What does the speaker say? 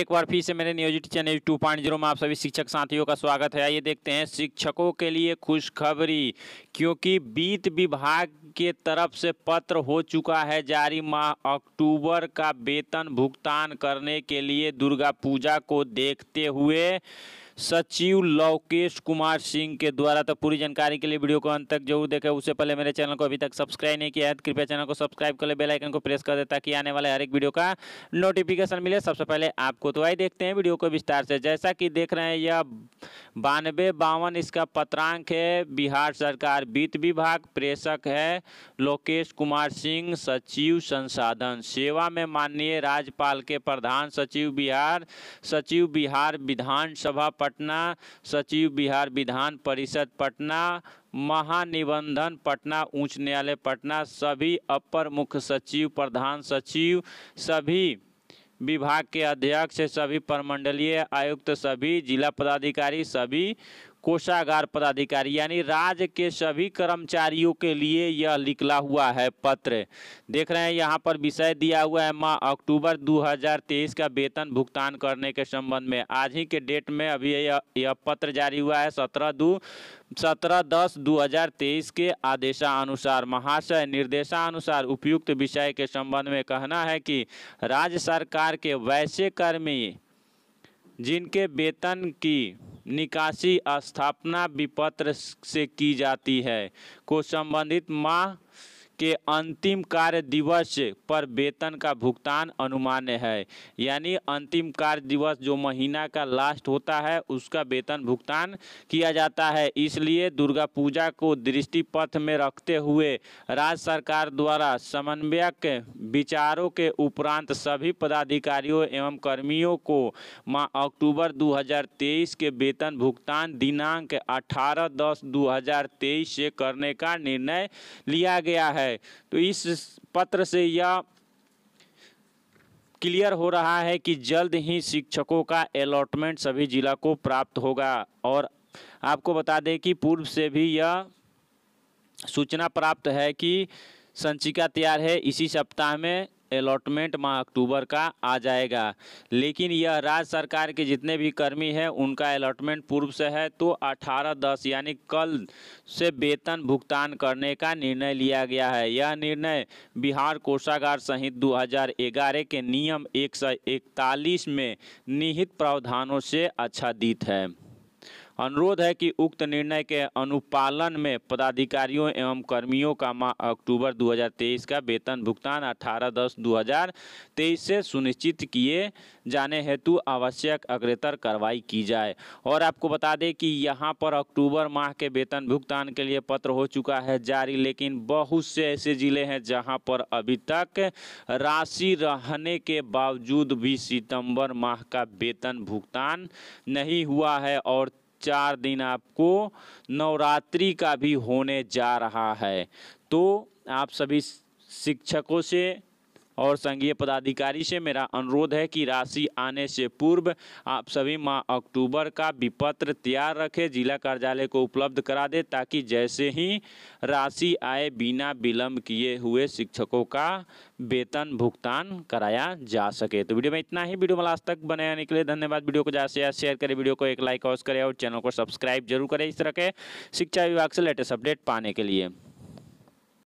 एक बार फिर से मेरे नियोजित चैनल टू पॉइंट जीरो में आप सभी शिक्षक साथियों का स्वागत है आइए देखते हैं शिक्षकों के लिए खुशखबरी क्योंकि वित्त विभाग के तरफ से पत्र हो चुका है जारी माह अक्टूबर का वेतन भुगतान करने के लिए दुर्गा पूजा को देखते हुए सचिव लोकेश कुमार सिंह के द्वारा तो पूरी जानकारी के लिए वीडियो को अंत तक जरूर देखें उससे पहले मेरे चैनल को अभी तक सब्सक्राइब नहीं किया है तो कृपया चैनल को सब्सक्राइब कर ले बेल आइकन को प्रेस कर दे ताकि आने वाले हर एक वीडियो का नोटिफिकेशन मिले सबसे पहले आपको तो आई देखते हैं वीडियो को विस्तार से जैसा कि देख रहे हैं यह बानवे बावन इसका पत्रांक है बिहार सरकार वित्त विभाग प्रेषक है लोकेश कुमार सिंह सचिव संसाधन सेवा में माननीय राज्यपाल के प्रधान सचिव बिहार सचिव बिहार विधानसभा पटना सचिव बिहार विधान परिषद पटना महानिबंधन पटना उच्च न्यायालय पटना सभी अपर मुख्य सचिव प्रधान सचिव सभी विभाग के अध्यक्ष सभी प्रमंडलीय आयुक्त सभी जिला पदाधिकारी सभी कोषागार पदाधिकारी यानी राज्य के सभी कर्मचारियों के लिए यह निकला हुआ है पत्र देख रहे हैं यहाँ पर विषय दिया हुआ है माह अक्टूबर 2023 का वेतन भुगतान करने के संबंध में आज ही के डेट में अभी यह यह पत्र जारी हुआ है सत्रह दो सत्रह दस दो हजार तेईस के आदेशानुसार महाशय निर्देशानुसार उपयुक्त विषय के संबंध में कहना है कि राज्य सरकार के वैसे कर्मी जिनके वेतन की निकासी स्थापना विपत्र से की जाती है को संबंधित माह के अंतिम कार्य दिवस पर वेतन का भुगतान अनुमान्य है यानी अंतिम कार्य दिवस जो महीना का लास्ट होता है उसका वेतन भुगतान किया जाता है इसलिए दुर्गा पूजा को दृष्टिपथ में रखते हुए राज्य सरकार द्वारा समन्वयक विचारों के उपरांत सभी पदाधिकारियों एवं कर्मियों को माह अक्टूबर 2023 के वेतन भुगतान दिनांक 18 दस 2023 से करने का निर्णय लिया गया है है तो इस पत्र से यह क्लियर हो रहा है कि जल्द ही शिक्षकों का अलॉटमेंट सभी जिला को प्राप्त होगा और आपको बता दें कि पूर्व से भी यह सूचना प्राप्त है कि संचिका तैयार है इसी सप्ताह में अलॉटमेंट माह अक्टूबर का आ जाएगा लेकिन यह राज्य सरकार के जितने भी कर्मी हैं उनका अलॉटमेंट पूर्व से है तो अठारह दस यानी कल से वेतन भुगतान करने का निर्णय लिया गया है यह निर्णय बिहार कोषागार सहित 2011 के नियम एक में निहित प्रावधानों से अच्छा दीत है अनुरोध है कि उक्त निर्णय के अनुपालन में पदाधिकारियों एवं कर्मियों का माह अक्टूबर 2023 का वेतन भुगतान 18 दस 2023 से सुनिश्चित किए जाने हेतु आवश्यक अग्रेतर कार्रवाई की जाए और आपको बता दें कि यहाँ पर अक्टूबर माह के वेतन भुगतान के लिए पत्र हो चुका है जारी लेकिन बहुत से ऐसे ज़िले हैं जहाँ पर अभी तक राशि रहने के बावजूद भी सितम्बर माह का वेतन भुगतान नहीं हुआ है और चार दिन आपको नवरात्रि का भी होने जा रहा है तो आप सभी शिक्षकों से और संघीय पदाधिकारी से मेरा अनुरोध है कि राशि आने से पूर्व आप सभी माह अक्टूबर का विपत्र तैयार रखें जिला कार्यालय को उपलब्ध करा दे ताकि जैसे ही राशि आए बिना विलंब किए हुए शिक्षकों का वेतन भुगतान कराया जा सके तो वीडियो में इतना ही वीडियो में लास्ट तक बने निकले के लिए धन्यवाद वीडियो को ज़्यादा से ज़्यादा शेयर करें वीडियो को एक लाइक और करें और चैनल को सब्सक्राइब जरूर करें इस तरह के शिक्षा विभाग से लेटेस्ट अपडेट पाने के लिए